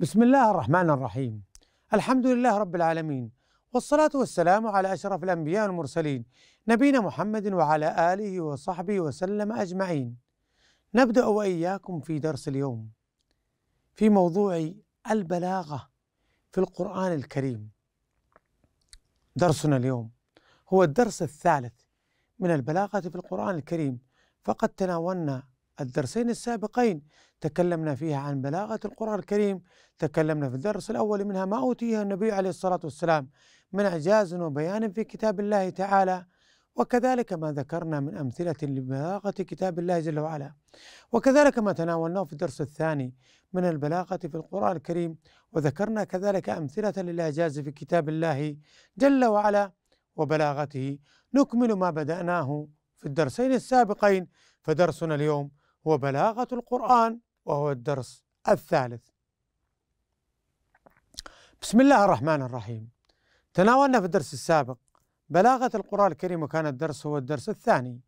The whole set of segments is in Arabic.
بسم الله الرحمن الرحيم الحمد لله رب العالمين والصلاة والسلام على أشرف الأنبياء والمرسلين نبينا محمد وعلى آله وصحبه وسلم أجمعين نبدأ وإياكم في درس اليوم في موضوع البلاغة في القرآن الكريم درسنا اليوم هو الدرس الثالث من البلاغة في القرآن الكريم فقد تناولنا الدرسين السابقين تكلمنا فيها عن بلاغة القرآن الكريم تكلمنا في الدرس الأول منها ما أوتيه النبي عليه الصلاة والسلام من إعجاز وبيان في كتاب الله تعالى وكذلك ما ذكرنا من أمثلة لبلاغة كتاب الله جل وعلا وكذلك ما تناولناه في الدرس الثاني من البلاغة في القرآن الكريم وذكرنا كذلك أمثلة للإعجاز في كتاب الله جل وعلا وبلاغته نكمل ما بدأناه في الدرسين السابقين فدرسنا اليوم وبلاغة القرآن وهو الدرس الثالث. بسم الله الرحمن الرحيم. تناولنا في الدرس السابق بلاغة القرآن الكريم وكان الدرس هو الدرس الثاني.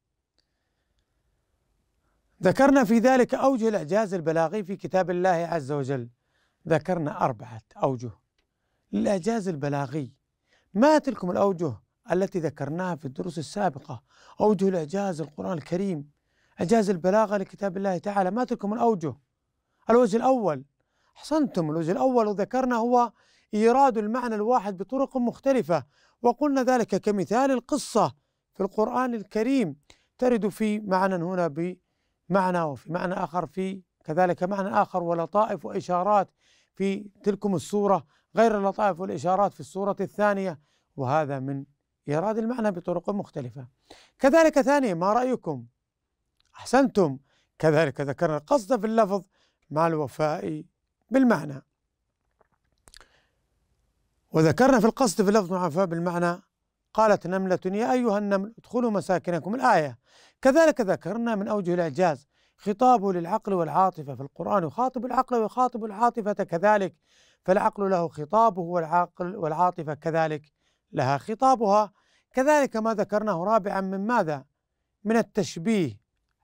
ذكرنا في ذلك أوجه الإعجاز البلاغي في كتاب الله عز وجل. ذكرنا أربعة أوجه للإعجاز البلاغي. ما تلكم الأوجه التي ذكرناها في الدروس السابقة أوجه الإعجاز القرآن الكريم إعجاز البلاغة لكتاب الله تعالى ما تلكم الأوجه الوجه الأول أحسنتم الوجه الأول وذكرنا هو إيراد المعنى الواحد بطرق مختلفة وقلنا ذلك كمثال القصة في القرآن الكريم ترد في معنى هنا بمعنى وفي معنى آخر في كذلك معنى آخر ولطائف وإشارات في تلكم السورة غير اللطائف والإشارات في السورة الثانية وهذا من إيراد المعنى بطرق مختلفة كذلك ثانيا ما رأيكم أحسنتم كذلك ذكرنا القصد في اللفظ مع الوفاء بالمعنى وذكرنا في القصد في اللفظ مع الوفاء بالمعنى قالت نملة يا أيها النمل ادخلوا مساكنكم الآية كذلك ذكرنا من أوجه الإعجاز خطابه للعقل والعاطفة في القرآن يخاطب العقل ويخاطب العاطفة كذلك فالعقل له خطابه والعقل والعاطفة كذلك لها خطابها كذلك ما ذكرناه رابعا من ماذا؟ من التشبيه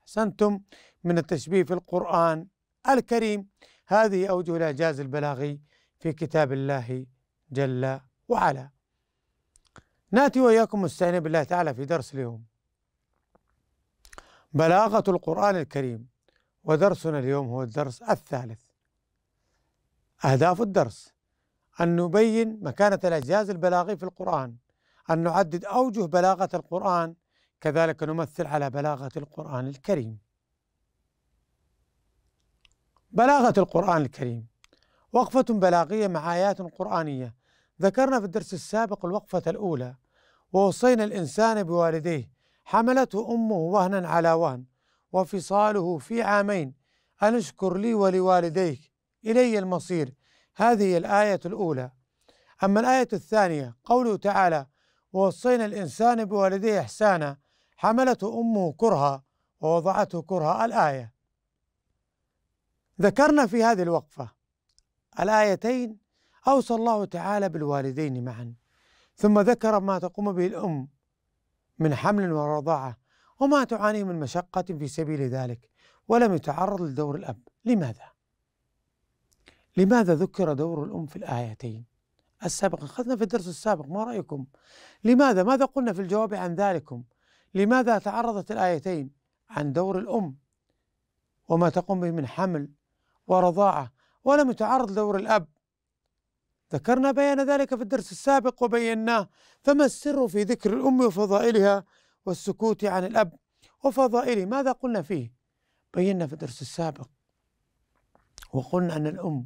أحسنتم من التشبيه في القرآن الكريم هذه أوجه الإعجاز البلاغي في كتاب الله جل وعلا ناتي وإياكم مستعين بالله تعالى في درس اليوم بلاغة القرآن الكريم ودرسنا اليوم هو الدرس الثالث أهداف الدرس أن نبين مكانة الإعجاز البلاغي في القرآن أن نعدد أوجه بلاغة القرآن كذلك نمثل على بلاغة القرآن الكريم بلاغة القرآن الكريم وقفة بلاغية مع آيات قرآنية ذكرنا في الدرس السابق الوقفة الأولى ووصينا الإنسان بوالديه حملته أمه وهنا على وهن وفصاله في عامين أن اشكر لي ولوالديك إلي المصير هذه الآية الأولى أما الآية الثانية قوله تعالى ووصينا الإنسان بوالديه إحسانا حملته امه كرها ووضعته كرها الايه ذكرنا في هذه الوقفه الايتين اوصى الله تعالى بالوالدين معا ثم ذكر ما تقوم به الام من حمل ورضاعه وما تعانيه من مشقه في سبيل ذلك ولم يتعرض لدور الاب لماذا لماذا ذكر دور الام في الايتين السابقه اخذنا في الدرس السابق ما رايكم لماذا ماذا قلنا في الجواب عن ذلكم لماذا تعرضت الآيتين عن دور الأم وما تقوم به من حمل ورضاعة ولم يتعرض دور الأب ذكرنا بيان ذلك في الدرس السابق وبيناه فما السر في ذكر الأم وفضائلها والسكوت عن الأب وفضائله ماذا قلنا فيه بينا في الدرس السابق وقلنا أن الأم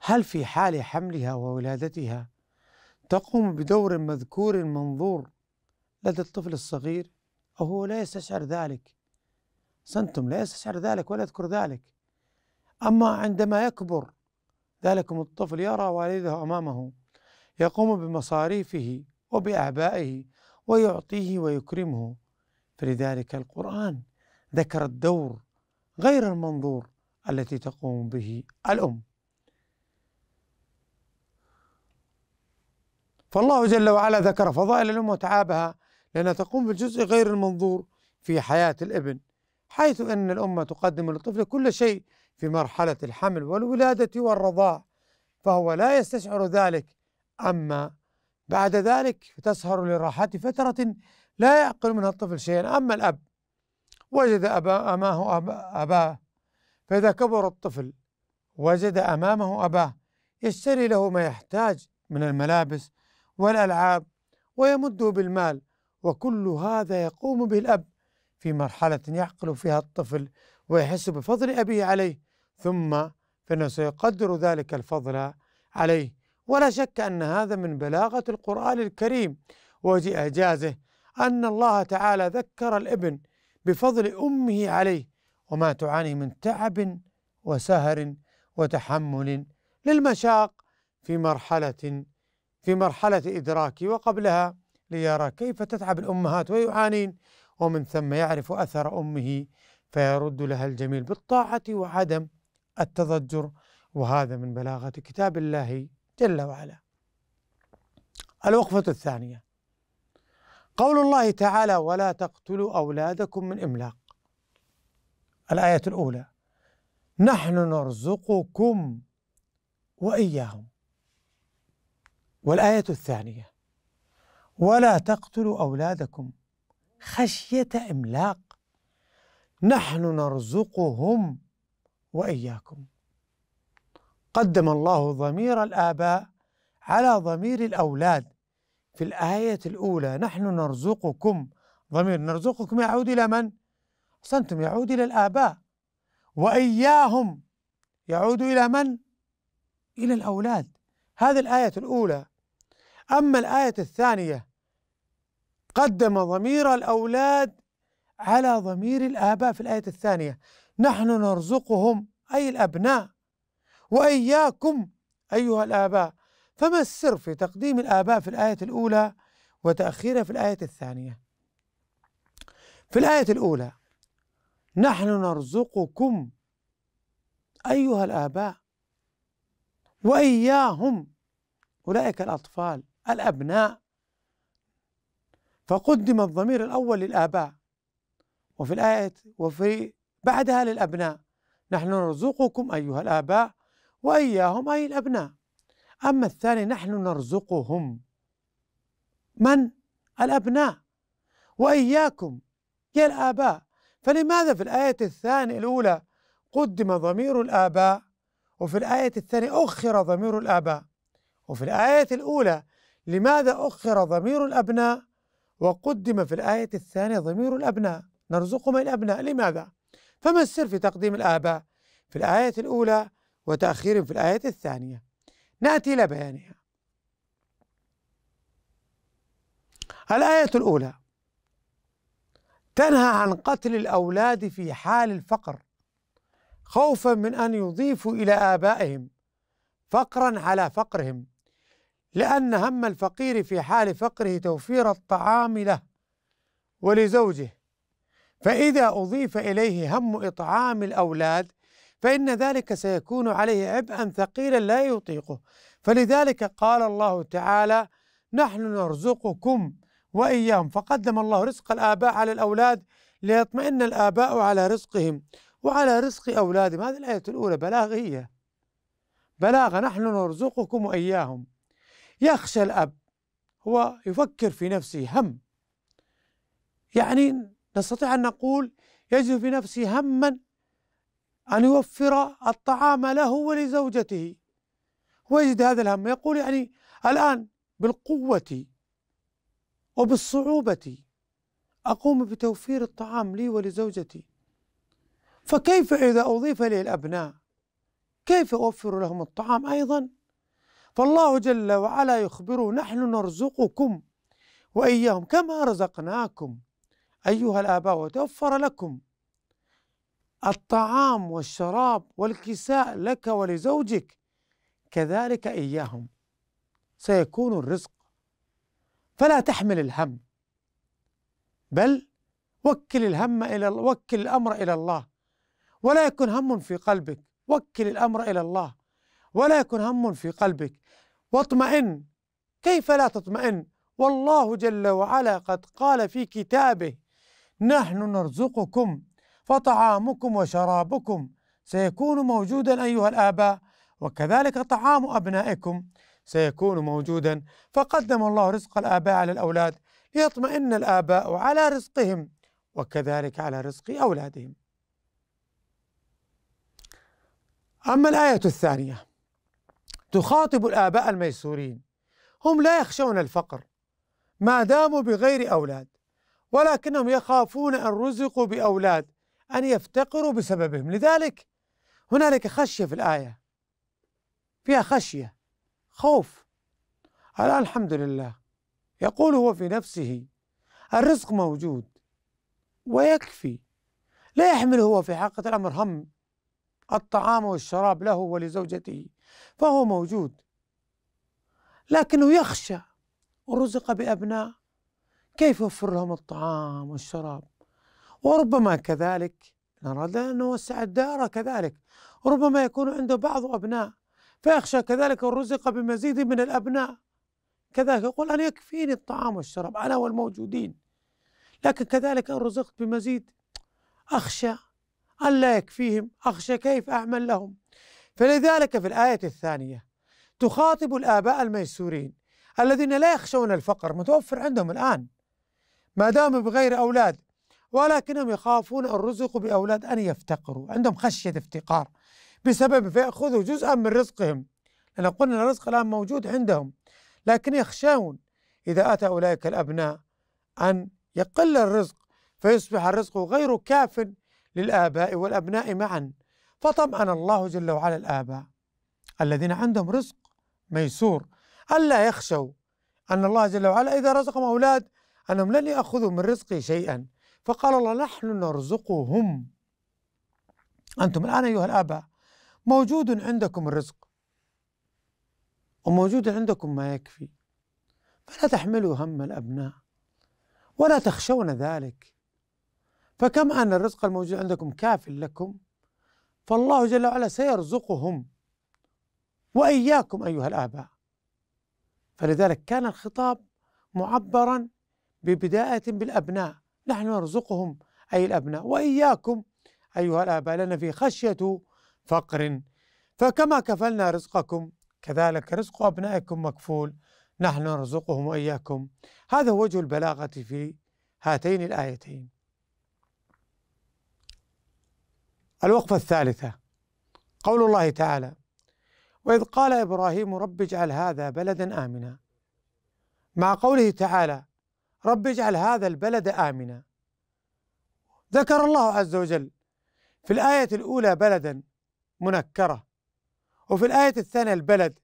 هل في حال حملها وولادتها تقوم بدور مذكور منظور لدى الطفل الصغير أو هو لا يستشعر ذلك سنتم لا يستشعر ذلك ولا يذكر ذلك أما عندما يكبر ذلكم الطفل يرى والده أمامه يقوم بمصاريفه وبأعبائه ويعطيه ويكرمه فلذلك القرآن ذكر الدور غير المنظور التي تقوم به الأم فالله جل وعلا ذكر فضائل الأم وتعابها لأنها تقوم بالجزء غير المنظور في حياة الابن حيث أن الأمة تقدم للطفل كل شيء في مرحلة الحمل والولادة والرضاع فهو لا يستشعر ذلك أما بعد ذلك تسهر للراحة فترة لا يعقل منها الطفل شيئا أما الأب وجد أبا أماه أبا أباه فإذا كبر الطفل وجد أمامه أباه يشتري له ما يحتاج من الملابس والألعاب ويمده بالمال وكل هذا يقوم به الأب في مرحلة يعقل فيها الطفل ويحس بفضل أبيه عليه ثم فإنه سيقدر ذلك الفضل عليه ولا شك أن هذا من بلاغة القرآن الكريم وإعجازه أن الله تعالى ذكر الابن بفضل أمه عليه وما تعاني من تعب وسهر وتحمل للمشاق في مرحلة في مرحلة إدراك وقبلها ليرى كيف تتعب الأمهات ويعانين ومن ثم يعرف أثر أمه فيرد لها الجميل بالطاعة وعدم التضجر وهذا من بلاغة كتاب الله جل وعلا الوقفة الثانية قول الله تعالى ولا تقتلوا أولادكم من إملاق الآية الأولى نحن نرزقكم وإياهم والآية الثانية ولا تقتلوا أولادكم خشية إملاق نحن نرزقهم وإياكم قدم الله ضمير الآباء على ضمير الأولاد في الآية الأولى نحن نرزقكم ضمير نرزقكم يعود إلى من؟ أحسنتم يعود إلى الآباء وإياهم يعود إلى من؟ إلى الأولاد هذه الآية الأولى أما الآية الثانية قدم ضمير الأولاد على ضمير الآباء في الآية الثانية نحن نرزقهم أي الأبناء وإياكم أيها الآباء فما السر في تقديم الآباء في الآية الأولى وتأخيرها في الآية الثانية في الآية الأولى نحن نرزقكم أيها الآباء وإياهم أولئك الأطفال الأبناء فقدم الضمير الأول للآباء وفي الآية وفي بعدها للأبناء نحن نرزقكم أيها الآباء وإياهم أي الأبناء أما الثاني نحن نرزقهم من؟ الأبناء وإياكم يا الآباء فلماذا في الآية الثانية الأولى قدم ضمير الآباء وفي الآية الثانية أخر ضمير الآباء وفي الآية الأولى لماذا أخر ضمير الأبناء وقدم في الآية الثانية ضمير الأبناء نرزقهم الأبناء لماذا؟ فما السر في تقديم الآباء في الآية الأولى وتأخير في الآية الثانية نأتي إلى بيانها الآية الأولى تنهى عن قتل الأولاد في حال الفقر خوفا من أن يضيفوا إلى آبائهم فقرا على فقرهم لأن هم الفقير في حال فقره توفير الطعام له ولزوجه فإذا أضيف إليه هم إطعام الأولاد فإن ذلك سيكون عليه عبئا ثقيلا لا يطيقه فلذلك قال الله تعالى نحن نرزقكم وإياهم فقدم الله رزق الآباء على الأولاد ليطمئن الآباء على رزقهم وعلى رزق أولادهم هذه الآية الأولى بلاغية بلاغة نحن نرزقكم وإياهم يخشى الأب هو يفكر في نفسه هم يعني نستطيع أن نقول يجد في نفسه هما أن يوفر الطعام له ولزوجته ويجد هذا الهم يقول يعني الآن بالقوة وبالصعوبة أقوم بتوفير الطعام لي ولزوجتي فكيف إذا أضيف لي الأبناء كيف أوفر لهم الطعام أيضا فالله جل وعلا يخبره نحن نرزقكم وإياهم كما رزقناكم أيها الآباء وتوفر لكم الطعام والشراب والكساء لك ولزوجك كذلك إياهم سيكون الرزق فلا تحمل الهم بل وكل الهم إلى وكل الأمر إلى الله ولا يكن هم في قلبك وكل الأمر إلى الله ولا يكن هم في قلبك واطمئن كيف لا تطمئن والله جل وعلا قد قال في كتابه نحن نرزقكم فطعامكم وشرابكم سيكون موجودا ايها الاباء وكذلك طعام ابنائكم سيكون موجودا فقدم الله رزق الاباء على الاولاد ليطمئن الاباء على رزقهم وكذلك على رزق اولادهم اما الايه الثانيه تخاطب الآباء الميسورين هم لا يخشون الفقر ما داموا بغير أولاد ولكنهم يخافون أن رزقوا بأولاد أن يفتقروا بسببهم لذلك هنالك خشية في الآية فيها خشية خوف الآن الحمد لله يقول هو في نفسه الرزق موجود ويكفي لا يحمل هو في حقيقة الأمر هم الطعام والشراب له ولزوجته فهو موجود لكنه يخشى ورزق بأبناء كيف يوفر لهم الطعام والشراب وربما كذلك نرى أن نوسع الدائرة كذلك ربما يكون عنده بعض أبناء فيخشى كذلك الرزق بمزيد من الأبناء كذلك يقول أنا يكفيني الطعام والشراب أنا والموجودين لكن كذلك إن رزقت بمزيد أخشى ألا يكفيهم أخشى كيف أعمل لهم فلذلك في الآية الثانية تخاطب الآباء الميسورين الذين لا يخشون الفقر متوفر عندهم الآن ما داموا بغير أولاد ولكنهم يخافون الرزق بأولاد أن يفتقروا عندهم خشية افتقار بسبب فيأخذوا جزءا من رزقهم لأن قلنا الرزق الآن موجود عندهم لكن يخشون إذا أتى أولئك الأبناء أن يقل الرزق فيصبح الرزق غير كاف للآباء والأبناء معا فطمأن الله جل وعلا الآباء الذين عندهم رزق ميسور ألا يخشوا أن الله جل وعلا إذا رزقهم أولاد أنهم لن يأخذوا من رزقي شيئا فقال الله نحن نرزقهم أنتم الآن أيها الآباء موجود عندكم الرزق وموجود عندكم ما يكفي فلا تحملوا هم الأبناء ولا تخشون ذلك فكم أن الرزق الموجود عندكم كاف لكم فالله جل وعلا سيرزقهم واياكم ايها الاباء فلذلك كان الخطاب معبرا ببدايه بالابناء نحن نرزقهم اي الابناء واياكم ايها الاباء لان في خشيه فقر فكما كفلنا رزقكم كذلك رزق ابنائكم مكفول نحن نرزقهم واياكم هذا وجه البلاغه في هاتين الايتين الوقفة الثالثة قول الله تعالى وإذ قال إبراهيم رب اجعل هذا بلدا آمنا مع قوله تعالى رب اجعل هذا البلد آمنا ذكر الله عز وجل في الآية الأولى بلدا منكرة وفي الآية الثانية البلد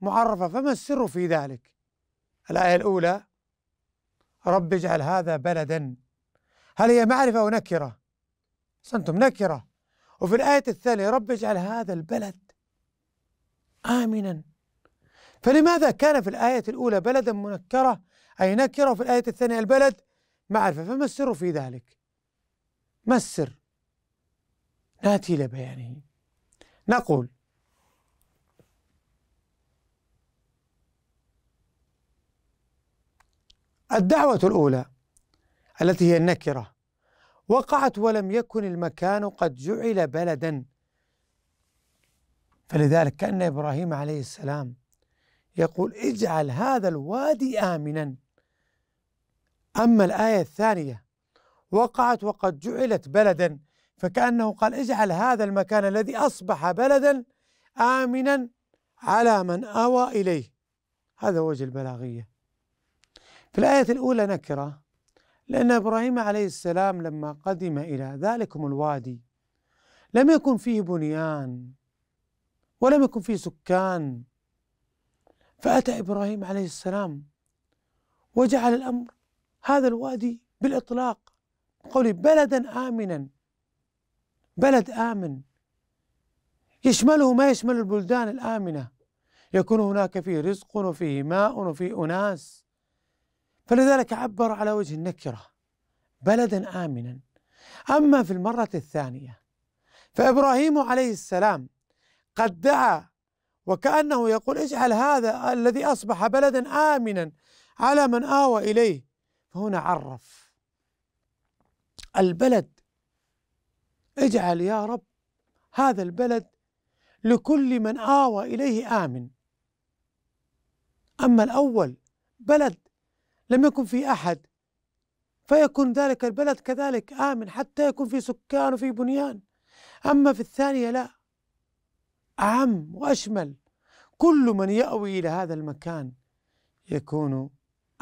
معرفة فما السر في ذلك الآية الأولى رب اجعل هذا بلدا هل هي معرفة أو نكرة؟ أنتم نكرة وفي الآية الثانية رب اجعل هذا البلد آمنا فلماذا كان في الآية الأولى بلدا منكرة أي نكرة وفي الآية الثانية البلد معرفة فما السر في ذلك ما السر ناتي لبيانه نقول الدعوة الأولى التي هي النكرة وقعت ولم يكن المكان قد جعل بلدا فلذلك كان ابراهيم عليه السلام يقول اجعل هذا الوادي امنا اما الايه الثانيه وقعت وقد جعلت بلدا فكانه قال اجعل هذا المكان الذي اصبح بلدا امنا على من اوى اليه هذا وجه البلاغيه في الايه الاولى نكره لأن إبراهيم عليه السلام لما قدم إلى ذلكم الوادي لم يكن فيه بنيان ولم يكن فيه سكان فأتى إبراهيم عليه السلام وجعل الأمر هذا الوادي بالإطلاق قولي بلدا آمنا بلد آمن يشمله ما يشمل البلدان الآمنة يكون هناك فيه رزق وفيه ماء وفيه أناس فلذلك عبر على وجه النكرة بلدا آمنا أما في المرة الثانية فإبراهيم عليه السلام قد دعا وكأنه يقول اجعل هذا الذي أصبح بلدا آمنا على من آوى إليه فهنا عرف البلد اجعل يا رب هذا البلد لكل من آوى إليه آمن أما الأول بلد لم يكن في أحد فيكون ذلك البلد كذلك آمن حتى يكون في سكان وفي بنيان أما في الثانية لا أعم وأشمل كل من يأوي إلى هذا المكان يكون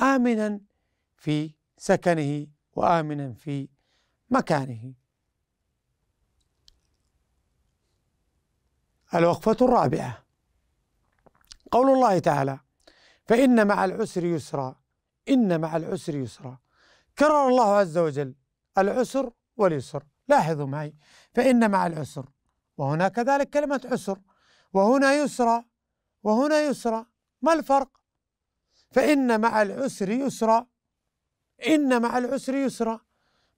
آمنا في سكنه وآمنا في مكانه الوقفة الرابعة قول الله تعالى فإن مع العسر يسرا إن مع العسر يسرا كرر الله عز وجل العسر واليسر لاحظوا معي فإن مع العسر وهنا كذلك كلمة عسر وهنا يسرا وهنا يسرا ما الفرق فإن مع العسر يسرا إن مع العسر يسرا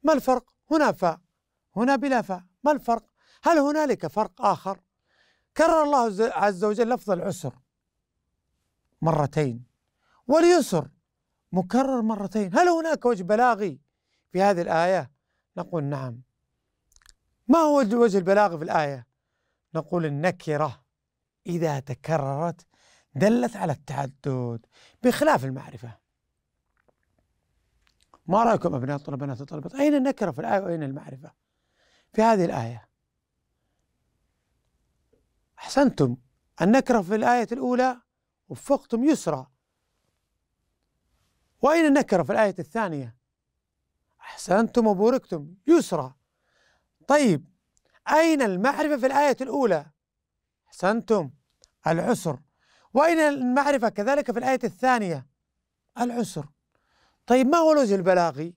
ما الفرق هنا فاء هنا بلا فاء ما الفرق هل هنالك فرق آخر كرر الله عز وجل لفظ العسر مرتين واليسر مكرر مرتين هل هناك وجه بلاغي في هذه الآية نقول نعم ما هو وجه البلاغي في الآية نقول النكرة إذا تكررت دلت على التعدد بخلاف المعرفة ما رأيكم أبناء الطلبة بنات الطلبة أين النكرة في الآية وأين المعرفة في هذه الآية أحسنتم النكرة في الآية الأولى وفقتم يسرى وأين النكرة في الآية الثانية أحسنتم وبوركتم يسرى طيب أين المعرفة في الآية الأولى أحسنتم العسر وأين المعرفة كذلك في الآية الثانية العسر طيب ما هو الوجه البلاغي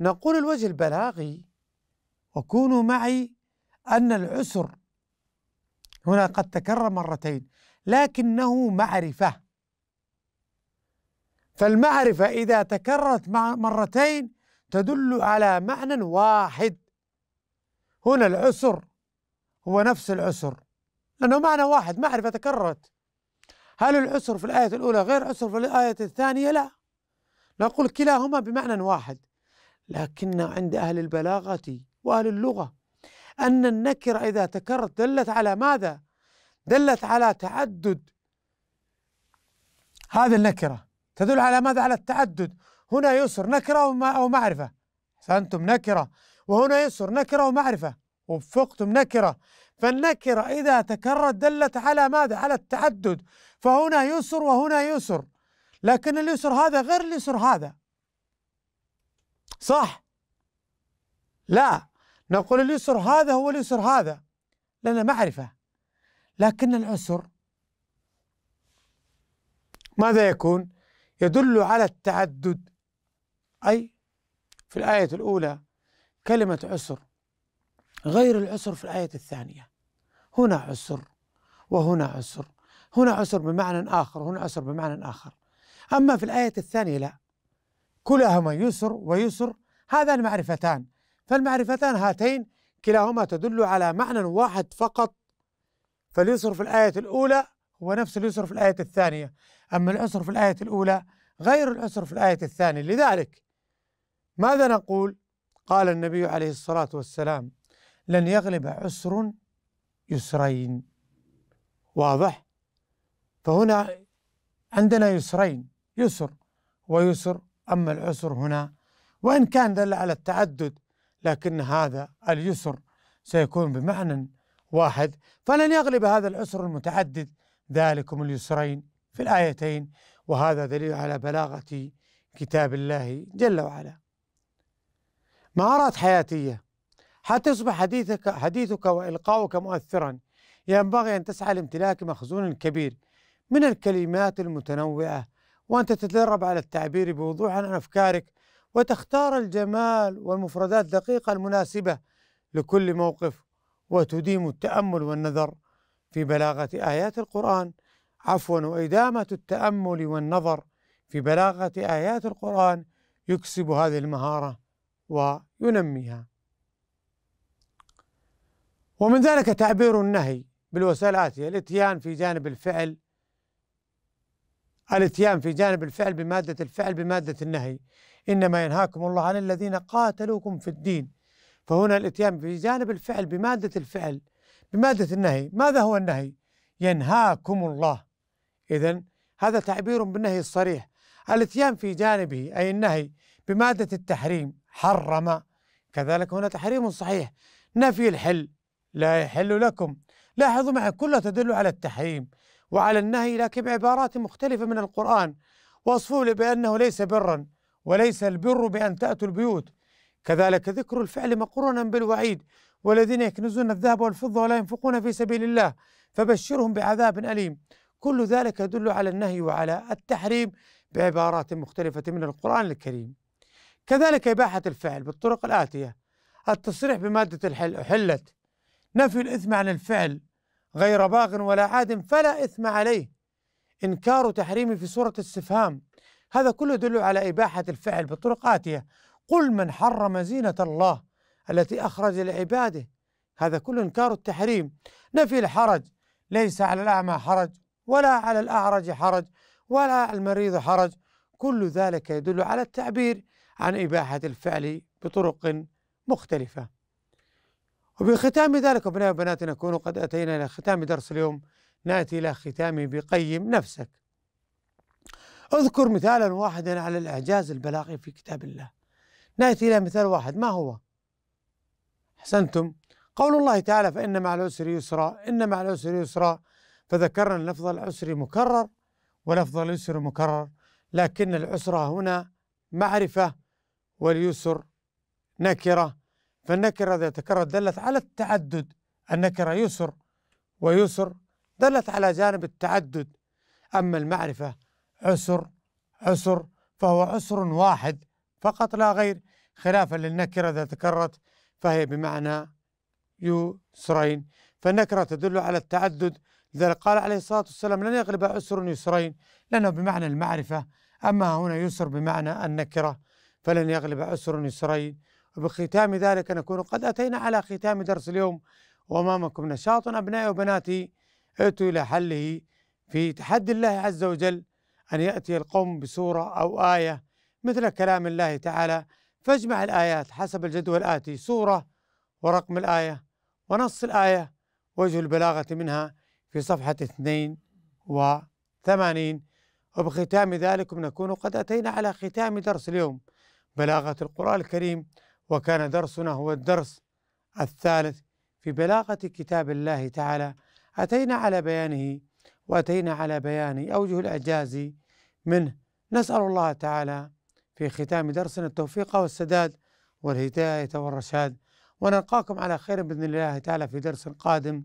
نقول الوجه البلاغي وكونوا معي أن العسر هنا قد تكرر مرتين لكنه معرفة فالمعرفة إذا تكررت مرتين تدل على معنى واحد هنا العسر هو نفس العسر لأنه معنى واحد معرفة تكررت هل العسر في الآية الأولى غير عسر في الآية الثانية؟ لا نقول كلاهما بمعنى واحد لكن عند أهل البلاغة وأهل اللغة أن النكرة إذا تكررت دلت على ماذا؟ دلت على تعدد هذه النكرة تدل على ماذا على التعدد هنا يسر نكرة ومعرفة فأنتم نكرة وهنا يسر نكرة ومعرفة وفقتم نكرة فالنكرة إذا تكررت دلت على ماذا على التعدد فهنا يسر وهنا يسر لكن اليسر هذا غير اليسر هذا صح لا نقول اليسر هذا هو اليسر هذا لنا معرفة لكن العسر ماذا يكون يدل على التعدد أي في الآية الأولى كلمة عسر غير العسر في الآية الثانية هنا عسر وهنا عسر هنا عسر بمعنى آخر هنا عسر بمعنى آخر أما في الآية الثانية لا كلاهما يسر ويسر هذان معرفتان فالمعرفتان هاتين كلاهما تدل على معنى واحد فقط فاليسر في الآية الأولى هو نفس اليسر في الآية الثانية أما العسر في الآية الأولى غير العسر في الآية الثانية لذلك ماذا نقول قال النبي عليه الصلاة والسلام لن يغلب عسر يسرين واضح فهنا عندنا يسرين يسر ويسر أما العسر هنا وإن كان دل على التعدد لكن هذا اليسر سيكون بمعنى واحد فلن يغلب هذا العسر المتعدد ذلكم اليسرين في الآيتين وهذا دليل على بلاغة كتاب الله جل وعلا مهارات حياتية حتى يصبح حديثك حديثك وإلقاؤك مؤثرا ينبغي أن تسعى لامتلاك مخزون كبير من الكلمات المتنوعة وأن تتدرب على التعبير بوضوح عن أفكارك وتختار الجمال والمفردات الدقيقة المناسبة لكل موقف وتديم التأمل والنذر في بلاغة آيات القرآن عفوا وإدامة التأمل والنظر في بلاغة آيات القرآن يكسب هذه المهارة وينميها ومن ذلك تعبير النهي بالوسائل الآتية الاتيان في جانب الفعل الاتيان في جانب الفعل بمادة الفعل بمادة النهي إنما ينهاكم الله عن الذين قاتلوكم في الدين فهنا الاتيان في جانب الفعل بمادة الفعل بمادة النهي ماذا هو النهي؟ ينهاكم الله إذا هذا تعبير بالنهي الصريح الاتيان في جانبه أي النهي بمادة التحريم حرم كذلك هنا تحريم صحيح نفي الحل لا يحل لكم لاحظوا معي كلها تدل على التحريم وعلى النهي لكن بعبارات مختلفة من القرآن وصفوا بأنه ليس برا وليس البر بأن تأتوا البيوت كذلك ذكر الفعل مقرونا بالوعيد والذين يكنزون الذهب والفضة ولا ينفقون في سبيل الله فبشرهم بعذاب أليم كل ذلك يدل على النهي وعلى التحريم بعبارات مختلفة من القرآن الكريم كذلك إباحة الفعل بالطرق الآتية التصريح بمادة الحل أحلت نفي الإثم عن الفعل غير باغ ولا عاد فلا إثم عليه إنكار تحريمه في صورة استفهام هذا كله يدل على إباحة الفعل بالطرق آتية قل من حرم زينة الله التي أخرج لعباده هذا كله إنكار التحريم نفي الحرج ليس على الأعمى حرج ولا على الأعرج حرج ولا على المريض حرج كل ذلك يدل على التعبير عن إباحة الفعل بطرق مختلفة وبختام ذلك أبناء وبنات نكون قد أتينا إلى ختام درس اليوم نأتي إلى ختامه بقيم نفسك اذكر مثالا واحدا على الإعجاز البلاغي في كتاب الله نأتي إلى مثال واحد ما هو أحسنتم قول الله تعالى فإن مع العسر يسرا إن مع العسر يسرا فذكرنا لفظ العسر مكرر ولفظ اليسر مكرر لكن العسرة هنا معرفة واليسر نكرة فالنكرة إذا تكررت دلت على التعدد النكرة يسر ويسر دلت على جانب التعدد أما المعرفة عسر عسر فهو عسر واحد فقط لا غير خلافا للنكرة إذا تكررت فهي بمعنى يسرين فالنكرة تدل على التعدد لذلك قال عليه الصلاة والسلام لن يغلب عسر يسرين لأنه بمعنى المعرفة أما هنا يسر بمعنى النكرة فلن يغلب عسر يسرين وبختام ذلك نكون قد أتينا على ختام درس اليوم وأمامكم نشاط أبنائي وبناتي ائتوا إلى حله في تحدي الله عز وجل أن يأتي القوم بسورة أو آية مثل كلام الله تعالى فاجمع الآيات حسب الجدول الآتي سورة ورقم الآية ونص الآية وجه البلاغة منها في صفحة 82 وبختام ذلك نكون قد أتينا على ختام درس اليوم بلاغة القرآن الكريم وكان درسنا هو الدرس الثالث في بلاغة كتاب الله تعالى أتينا على بيانه وأتينا على بيان أوجه الإعجاز منه نسأل الله تعالى في ختام درسنا التوفيق والسداد والهداية والرشاد ونلقاكم على خير بإذن الله تعالى في درس قادم